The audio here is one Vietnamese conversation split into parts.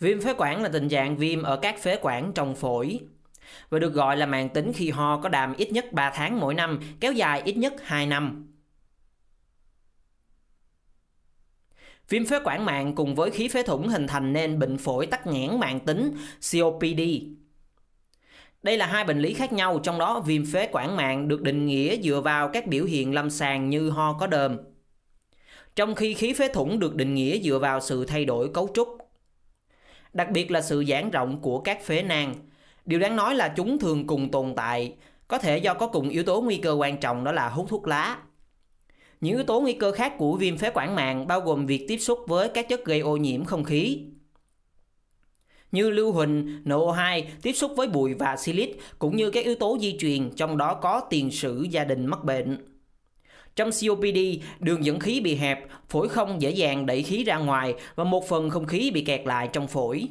Viêm phế quản là tình trạng viêm ở các phế quản trong phổi và được gọi là mãn tính khi ho có đàm ít nhất 3 tháng mỗi năm, kéo dài ít nhất 2 năm. Viêm phế quản mạng cùng với khí phế thủng hình thành nên bệnh phổi tắc nghẽn mạng tính COPD. Đây là hai bệnh lý khác nhau, trong đó viêm phế quản mạng được định nghĩa dựa vào các biểu hiện lâm sàng như ho có đờm. Trong khi khí phế thủng được định nghĩa dựa vào sự thay đổi cấu trúc đặc biệt là sự giãn rộng của các phế nang. Điều đáng nói là chúng thường cùng tồn tại, có thể do có cùng yếu tố nguy cơ quan trọng đó là hút thuốc lá. Những yếu tố nguy cơ khác của viêm phế quản màng bao gồm việc tiếp xúc với các chất gây ô nhiễm không khí, như lưu huỳnh, NO2, tiếp xúc với bụi và silic cũng như các yếu tố di truyền trong đó có tiền sử gia đình mắc bệnh. Trong COPD, đường dẫn khí bị hẹp, phổi không dễ dàng đẩy khí ra ngoài và một phần không khí bị kẹt lại trong phổi.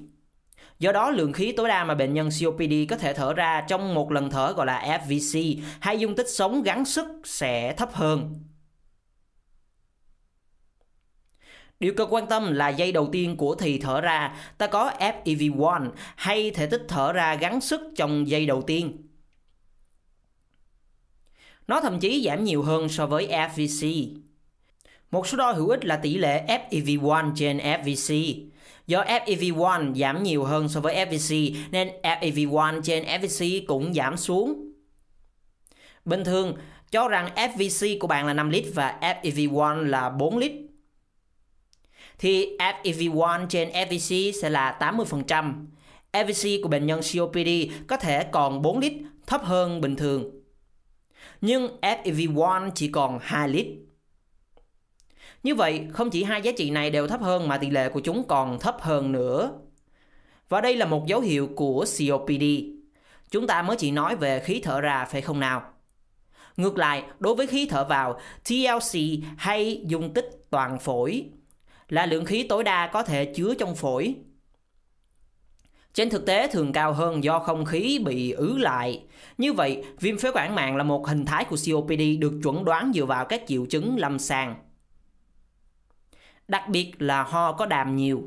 Do đó, lượng khí tối đa mà bệnh nhân COPD có thể thở ra trong một lần thở gọi là FVC hay dung tích sống gắn sức sẽ thấp hơn. Điều cần quan tâm là dây đầu tiên của thì thở ra, ta có FEV1 hay thể tích thở ra gắn sức trong dây đầu tiên. Nó thậm chí giảm nhiều hơn so với FVC. Một số đo hữu ích là tỷ lệ FEV1 trên FVC. Do FEV1 giảm nhiều hơn so với FVC nên FEV1 trên FVC cũng giảm xuống. Bình thường, cho rằng FVC của bạn là 5 lít và FEV1 là 4 lít. Thì FEV1 trên FVC sẽ là 80%. FVC của bệnh nhân COPD có thể còn 4 lít, thấp hơn bình thường nhưng FEV1 chỉ còn 2 lít. Như vậy, không chỉ hai giá trị này đều thấp hơn mà tỷ lệ của chúng còn thấp hơn nữa. Và đây là một dấu hiệu của COPD. Chúng ta mới chỉ nói về khí thở ra phải không nào? Ngược lại, đối với khí thở vào, TLC hay dung tích toàn phổi là lượng khí tối đa có thể chứa trong phổi trên thực tế thường cao hơn do không khí bị ứ lại. Như vậy, viêm phế quản mạng là một hình thái của COPD được chuẩn đoán dựa vào các triệu chứng lâm sàng. Đặc biệt là ho có đàm nhiều.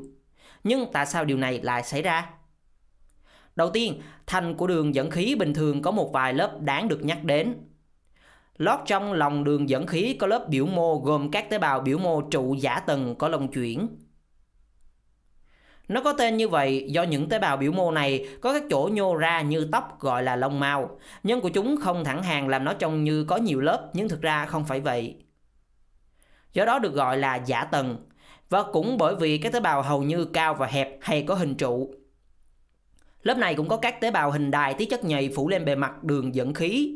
Nhưng tại sao điều này lại xảy ra? Đầu tiên, thành của đường dẫn khí bình thường có một vài lớp đáng được nhắc đến. Lót trong lòng đường dẫn khí có lớp biểu mô gồm các tế bào biểu mô trụ giả tầng có lông chuyển, nó có tên như vậy do những tế bào biểu mô này có các chỗ nhô ra như tóc gọi là lông mao. Nhân của chúng không thẳng hàng làm nó trông như có nhiều lớp nhưng thực ra không phải vậy. Do đó được gọi là giả tầng. Và cũng bởi vì các tế bào hầu như cao và hẹp hay có hình trụ. Lớp này cũng có các tế bào hình đài tiết chất nhầy phủ lên bề mặt đường dẫn khí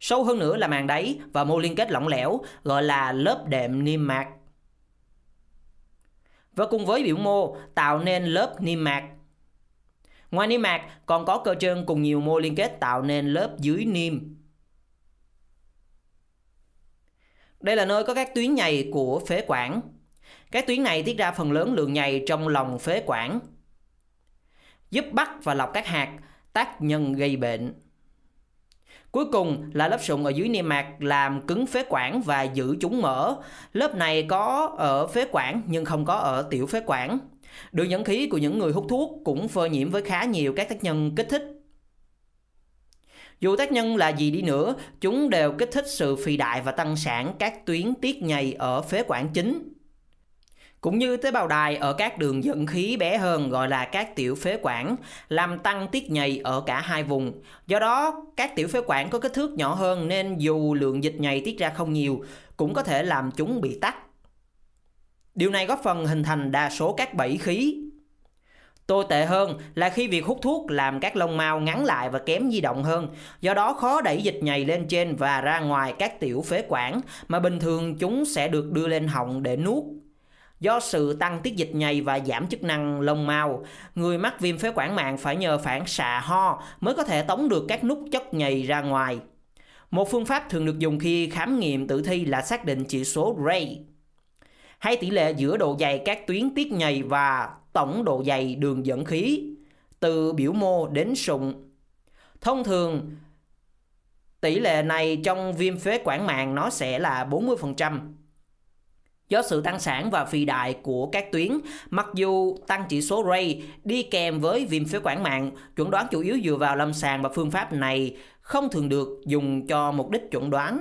Sâu hơn nữa là màng đáy và mô liên kết lỏng lẻo gọi là lớp đệm niêm mạc và cùng với biểu ừ. mô tạo nên lớp niêm mạc. Ngoài niêm mạc còn có cơ trơn cùng nhiều mô liên kết tạo nên lớp dưới niêm. Đây là nơi có các tuyến nhầy của phế quản. Các tuyến này tiết ra phần lớn lượng nhầy trong lòng phế quản, giúp bắt và lọc các hạt, tác nhân gây bệnh. Cuối cùng là lớp sụn ở dưới niêm mạc làm cứng phế quản và giữ chúng mở. Lớp này có ở phế quản nhưng không có ở tiểu phế quản. Đường dẫn khí của những người hút thuốc cũng phơi nhiễm với khá nhiều các tác nhân kích thích. Dù tác nhân là gì đi nữa, chúng đều kích thích sự phì đại và tăng sản các tuyến tiết nhầy ở phế quản chính cũng như tế bào đài ở các đường dẫn khí bé hơn gọi là các tiểu phế quản, làm tăng tiết nhầy ở cả hai vùng. Do đó, các tiểu phế quản có kích thước nhỏ hơn nên dù lượng dịch nhầy tiết ra không nhiều, cũng có thể làm chúng bị tắc. Điều này góp phần hình thành đa số các bẫy khí. Tồi tệ hơn là khi việc hút thuốc làm các lông mao ngắn lại và kém di động hơn, do đó khó đẩy dịch nhầy lên trên và ra ngoài các tiểu phế quản mà bình thường chúng sẽ được đưa lên họng để nuốt Do sự tăng tiết dịch nhầy và giảm chức năng lông mao, người mắc viêm phế quản mạng phải nhờ phản xạ ho mới có thể tống được các nút chất nhầy ra ngoài. Một phương pháp thường được dùng khi khám nghiệm tử thi là xác định chỉ số Ray hay tỷ lệ giữa độ dày các tuyến tiết nhầy và tổng độ dày đường dẫn khí từ biểu mô đến sụn. Thông thường tỷ lệ này trong viêm phế quản mạng nó sẽ là 40%. Do sự tăng sản và phì đại của các tuyến, mặc dù tăng chỉ số RAY đi kèm với viêm phế quản mạng, chuẩn đoán chủ yếu dựa vào lâm sàng và phương pháp này không thường được dùng cho mục đích chuẩn đoán.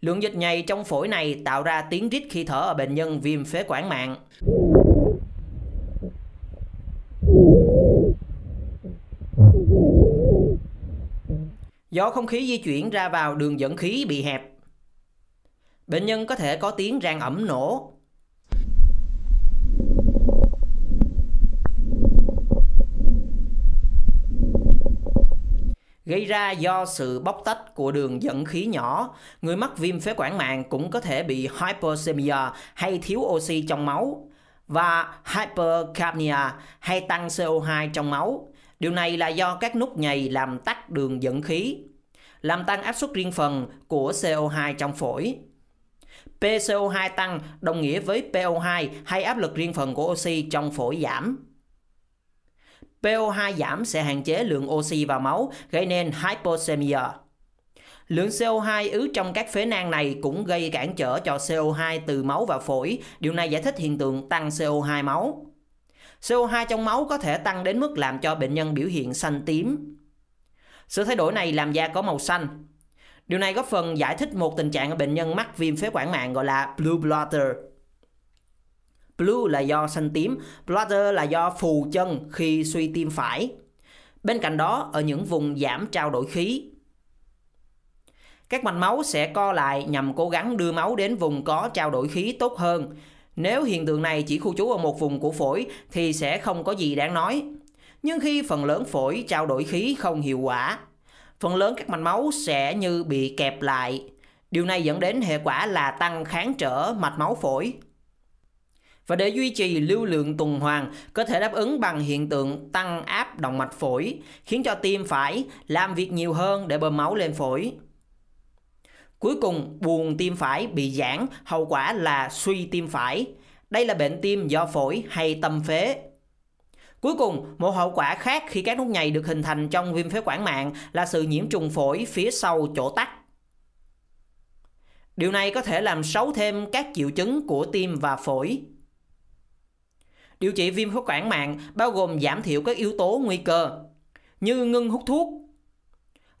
Lượng dịch nhầy trong phổi này tạo ra tiếng rít khi thở ở bệnh nhân viêm phế quản mạng. Do không khí di chuyển ra vào đường dẫn khí bị hẹp, Bệnh ừ. nhân có thể có tiếng rang ẩm nổ. Gây ra do sự bóc tách của đường dẫn khí nhỏ, người mắc viêm phế quản mạng cũng có thể bị hypoxemia hay thiếu oxy trong máu và hypercapnia hay tăng CO2 trong máu. Điều này là do các nút nhầy làm tắt đường dẫn khí, làm tăng áp suất riêng phần của CO2 trong phổi. PCO2 tăng đồng nghĩa với PO2 hay áp lực riêng phần của oxy trong phổi giảm. PO2 giảm sẽ hạn chế lượng oxy vào máu, gây nên hypoxemia. Lượng CO2 ứ trong các phế nang này cũng gây cản trở cho CO2 từ máu và phổi, điều này giải thích hiện tượng tăng CO2 máu. CO2 trong máu có thể tăng đến mức làm cho bệnh nhân biểu hiện xanh tím. Sự thay đổi này làm da có màu xanh, Điều này góp phần giải thích một tình trạng ở bệnh nhân mắc viêm phế quản mạng gọi là blue blotter. Blue là do xanh tím, blotter là do phù chân khi suy tim phải. Bên cạnh đó, ở những vùng giảm trao đổi khí, các mạch máu sẽ co lại nhằm cố gắng đưa máu đến vùng có trao đổi khí tốt hơn. Nếu hiện tượng này chỉ khu trú ở một vùng của phổi thì sẽ không có gì đáng nói. Nhưng khi phần lớn phổi trao đổi khí không hiệu quả, phần lớn các mạch máu sẽ như bị kẹp lại. Điều này dẫn đến hệ quả là tăng kháng trở mạch máu phổi. Và để duy trì lưu lượng tuần hoàn, có thể đáp ứng bằng hiện tượng tăng áp động mạch phổi, khiến cho tim phải làm việc nhiều hơn để bơm máu lên phổi. Cuối cùng, buồn tim phải bị giãn, hậu quả là suy tim phải. Đây là bệnh tim do phổi hay tâm phế, Cuối cùng, một hậu quả khác khi các nút nhầy được hình thành trong viêm phế quản mạng là sự nhiễm trùng phổi phía sau chỗ tắc. Điều này có thể làm xấu thêm các triệu chứng của tim và phổi. Điều trị viêm phế quản mạng bao gồm giảm thiểu các yếu tố nguy cơ như ngưng hút thuốc.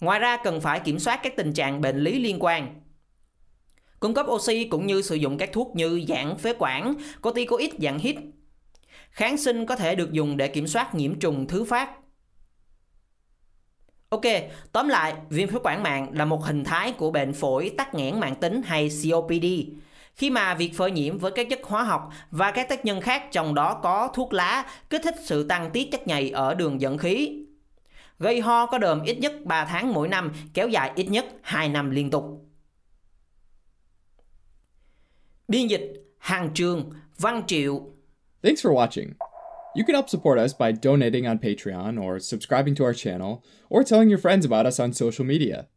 Ngoài ra cần phải kiểm soát các tình trạng bệnh lý liên quan. Cung cấp oxy cũng như sử dụng các thuốc như giãn phế quản, corticoid dạng hít, Kháng sinh có thể được dùng để kiểm soát nhiễm trùng thứ phát. Ok, tóm lại, viêm phế quản mạng là một hình thái của bệnh phổi tắc nghẽn mạng tính hay COPD. Khi mà việc phơi nhiễm với các chất hóa học và các tác nhân khác trong đó có thuốc lá kích thích sự tăng tiết chất nhầy ở đường dẫn khí, gây ho có đờm ít nhất 3 tháng mỗi năm, kéo dài ít nhất 2 năm liên tục. Biên dịch Hàng Trường, Văn Triệu, Thanks for watching. You can help support us by donating on Patreon or subscribing to our channel or telling your friends about us on social media.